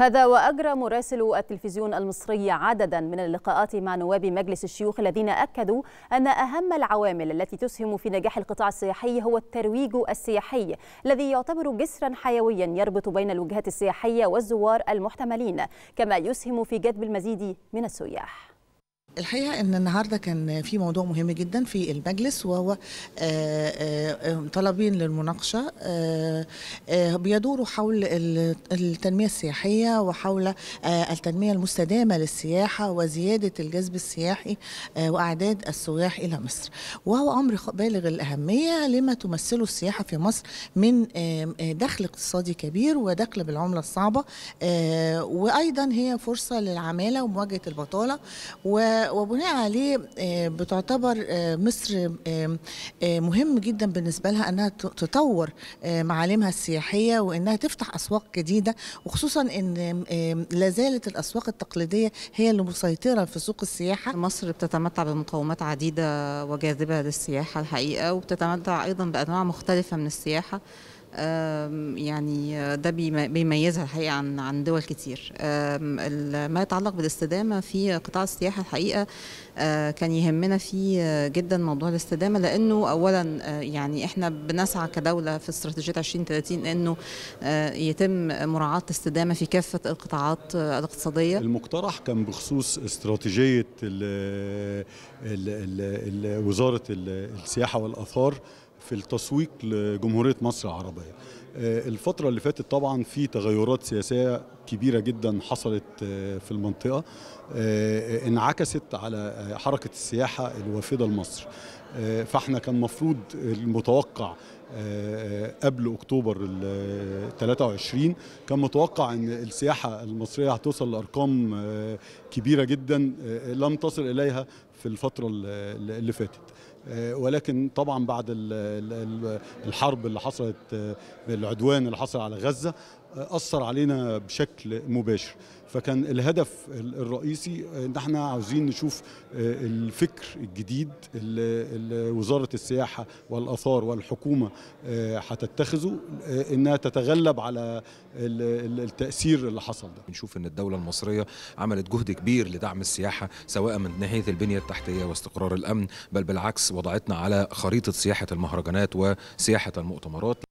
هذا وأجرى مراسل التلفزيون المصري عددا من اللقاءات مع نواب مجلس الشيوخ الذين أكدوا أن أهم العوامل التي تسهم في نجاح القطاع السياحي هو الترويج السياحي الذي يعتبر جسرا حيويا يربط بين الوجهات السياحية والزوار المحتملين كما يسهم في جذب المزيد من السياح الحقيقه ان النهارده كان في موضوع مهم جدا في المجلس وهو آه، آه، طلبين للمناقشه آه، بيدوروا حول التنميه السياحيه وحول التنميه المستدامه للسياحه وزياده الجذب السياحي واعداد السياح الى مصر وهو امر بالغ الاهميه لما تمثله السياحه في مصر من دخل اقتصادي كبير ودخل بالعمله الصعبه وايضا هي فرصه للعماله ومواجهه البطاله و وبناء عليه آه، بتعتبر آه، مصر آه، مهم جدا بالنسبة لها أنها تطور معالمها السياحية وأنها تفتح أسواق جديدة وخصوصا أن لا زالت الأسواق التقليدية هي اللي مسيطرة في سوق السياحة مصر بتتمتع بمقومات عديدة وجاذبة للسياحة الحقيقة وبتتمتع أيضا بأنواع مختلفة من السياحة يعني ده بيميزها الحقيقه عن عن دول كتير ما يتعلق بالاستدامه في قطاع السياحه الحقيقه آه، كان يهمنا فيه جدا موضوع الاستدامه لانه اولا آه، يعني احنا بنسعى كدوله في استراتيجيه 2030 انه آه، يتم مراعاه الاستدامه في كافه القطاعات الاقتصاديه المقترح كان بخصوص استراتيجيه ال ال ال وزاره السياحه والاثار في التسويق لجمهوريه مصر العربيه آه، الفتره اللي فاتت طبعا في تغيرات سياسيه كبيره جدا حصلت آه، في المنطقه آه، آه، انعكست على حركه السياحه الوافده لمصر فاحنا كان مفروض المتوقع قبل اكتوبر 23 كان متوقع ان السياحه المصريه هتوصل لارقام كبيره جدا لم تصل اليها في الفتره اللي فاتت ولكن طبعا بعد الحرب اللي حصلت العدوان اللي حصل على غزه اثر علينا بشكل مباشر فكان الهدف الرئيسي ان احنا عاوزين نشوف آه، الفكر الجديد اللي وزاره السياحه والاثار والحكومه آه، هتتخذه آه، انها تتغلب على التاثير اللي حصل ده. بنشوف ان الدوله المصريه عملت جهد كبير لدعم السياحه سواء من ناحيه البنيه التحتيه واستقرار الامن بل بالعكس وضعتنا على خريطه سياحه المهرجانات وسياحه المؤتمرات.